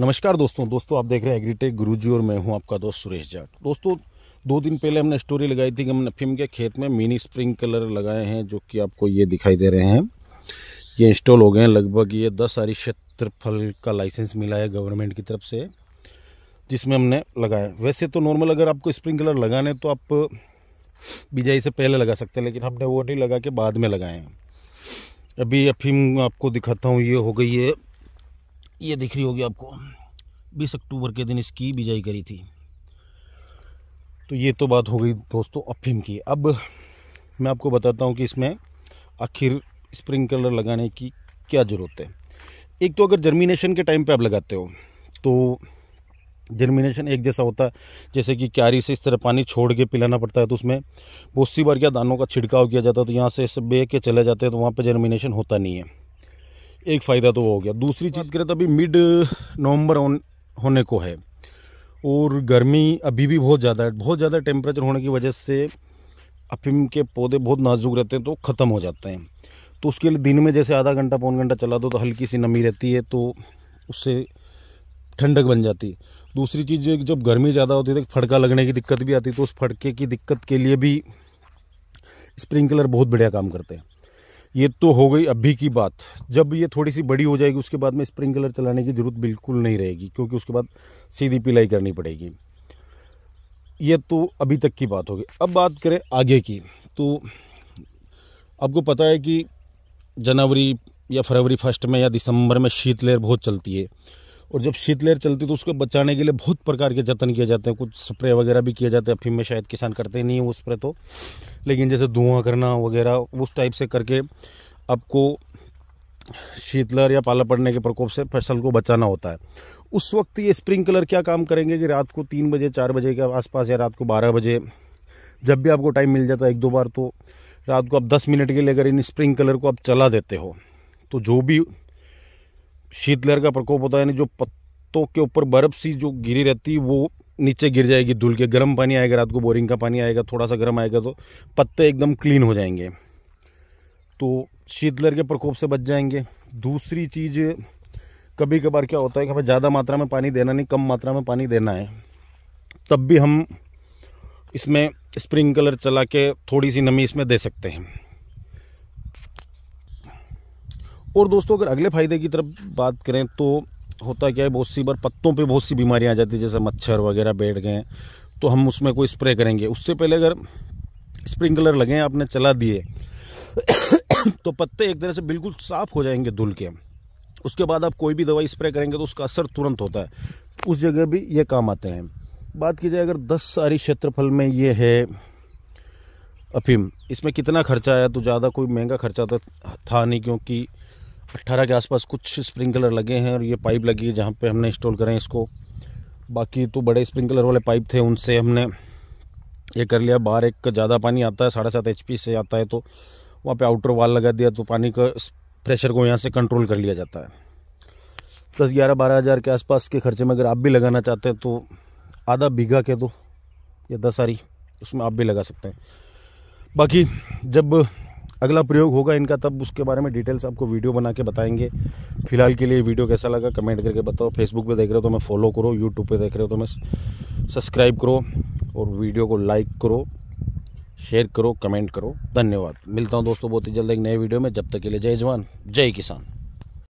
नमस्कार दोस्तों दोस्तों आप देख रहे हैं एग्रीटेक जी और मैं हूं आपका दोस्त सुरेश जाट दोस्तों दो दिन पहले हमने स्टोरी लगाई थी कि हमने फिम के खेत में मिनी स्प्रिंग कलर लगाए हैं जो कि आपको ये दिखाई दे रहे हैं ये इंस्टॉल हो गए हैं लगभग ये दस आरी क्षेत्रफल का लाइसेंस मिला है गवर्नमेंट की तरफ से जिसमें हमने लगाया वैसे तो नॉर्मल अगर आपको स्प्रिंग कलर लगाने तो आप बिजाई से पहले लगा सकते हैं लेकिन हमने वो नहीं लगा के बाद में लगाए हैं अभी अफीम आपको दिखाता हूँ ये हो गई है ये दिख रही होगी आपको 20 अक्टूबर के दिन इसकी बिजाई करी थी तो ये तो बात हो गई दोस्तों अफीम की अब मैं आपको बताता हूँ कि इसमें आखिर स्प्रिंकलर लगाने की क्या ज़रूरत है एक तो अगर जर्मिनेशन के टाइम पे आप लगाते हो तो जर्मिनेशन एक जैसा होता है जैसे कि क्यारी से इस तरह पानी छोड़ के पिलाना पड़ता है तो उसमें बहुत सी बार क्या दानों का छिड़काव किया जाता है तो यहाँ से इसे बे के चले जाते हैं तो वहाँ पर जर्मिनेशन होता नहीं है एक फ़ायदा तो हो गया दूसरी चीज़ करें तो अभी मिड नवंबर होन, होने को है और गर्मी अभी भी बहुत ज़्यादा है बहुत ज़्यादा टेम्परेचर होने की वजह से अफीम के पौधे बहुत नाजुक रहते हैं तो ख़त्म हो जाते हैं तो उसके लिए दिन में जैसे आधा घंटा पौन घंटा चला दो तो हल्की सी नमी रहती है तो उससे ठंडक बन जाती है दूसरी चीज़ जब गर्मी ज़्यादा होती है तो फटका लगने की दिक्कत भी आती है तो उस फटके की दिक्कत के लिए भी स्प्रिंकलर बहुत बढ़िया काम करते हैं ये तो हो गई अभी की बात जब ये थोड़ी सी बड़ी हो जाएगी उसके बाद में स्प्रिंकलर चलाने की ज़रूरत बिल्कुल नहीं रहेगी क्योंकि उसके बाद सीधी पिलाई करनी पड़ेगी ये तो अभी तक की बात होगी अब बात करें आगे की तो आपको पता है कि जनवरी या फरवरी फर्स्ट में या दिसंबर में शीतलहर बहुत चलती है और जब शीत लहर चलती तो उसको बचाने के लिए बहुत प्रकार के जतन किए जाते हैं कुछ स्प्रे वगैरह भी किए जाते हैं अफीम में शायद किसान करते नहीं है वो स्प्रे तो लेकिन जैसे धुआं करना वगैरह उस टाइप से करके आपको शीतलहर या पाला पड़ने के प्रकोप से फसल को बचाना होता है उस वक्त ये स्प्रिंकलर क्या काम करेंगे कि रात को तीन बजे चार बजे के आसपास या रात को बारह बजे जब भी आपको टाइम मिल जाता है एक दो बार तो रात को आप दस मिनट के लिए अगर इन स्प्रिंकलर को आप चला देते हो तो जो भी शीतलहर का प्रकोप होता है यानी जो पत्तों के ऊपर बर्फ़ सी जो गिरी रहती है वो नीचे गिर जाएगी धुल के गर्म पानी आएगा रात को बोरिंग का पानी आएगा थोड़ा सा गर्म आएगा तो पत्ते एकदम क्लीन हो जाएंगे तो शीतलहर के प्रकोप से बच जाएंगे दूसरी चीज़ कभी कभार क्या होता है कि हमें ज़्यादा मात्रा में पानी देना नहीं कम मात्रा में पानी देना है तब भी हम इसमें स्प्रिंकलर चला के थोड़ी सी नमी इसमें दे सकते हैं और दोस्तों अगर अगले फ़ायदे की तरफ बात करें तो होता क्या है बहुत सी बार पत्तों पे बहुत सी बीमारियां आ जाती है जैसे मच्छर वगैरह बैठ गए तो हम उसमें कोई स्प्रे करेंगे उससे पहले अगर स्प्रिंकलर लगें आपने चला दिए तो पत्ते एक तरह से बिल्कुल साफ़ हो जाएंगे धुल के उसके बाद आप कोई भी दवाई स्प्रे करेंगे तो उसका असर तुरंत होता है उस जगह भी ये काम आते हैं बात की जाए अगर दस सारी क्षेत्रफल में ये है अफीम इसमें कितना खर्चा आया तो ज़्यादा कोई महंगा खर्चा तो था नहीं क्योंकि अट्ठारह के आसपास कुछ स्प्रिंकलर लगे हैं और ये पाइप लगी है जहाँ पे हमने इंस्टॉल करें इसको बाकी तो बड़े स्प्रिंकलर वाले पाइप थे उनसे हमने ये कर लिया बाहर एक ज़्यादा पानी आता है साढ़े सात एच से आता है तो वहाँ पे आउटर वाल लगा दिया तो पानी का प्रेशर को यहाँ से कंट्रोल कर लिया जाता है दस ग्यारह बारह हज़ार के आसपास के खर्चे में अगर आप भी लगाना चाहते हैं तो आधा बीघा के दो या दस आरी उसमें आप भी लगा सकते हैं बाकी जब अगला प्रयोग होगा इनका तब उसके बारे में डिटेल्स आपको वीडियो बना के बताएंगे फिलहाल के लिए वीडियो कैसा लगा कमेंट करके बताओ फेसबुक पे देख रहे हो तो मैं फॉलो करो यूट्यूब पे देख रहे हो तो मैं सब्सक्राइब करो और वीडियो को लाइक करो शेयर करो कमेंट करो धन्यवाद मिलता हूँ दोस्तों बहुत ही जल्द एक नए वीडियो में जब तक के लिए जय जवान जय किसान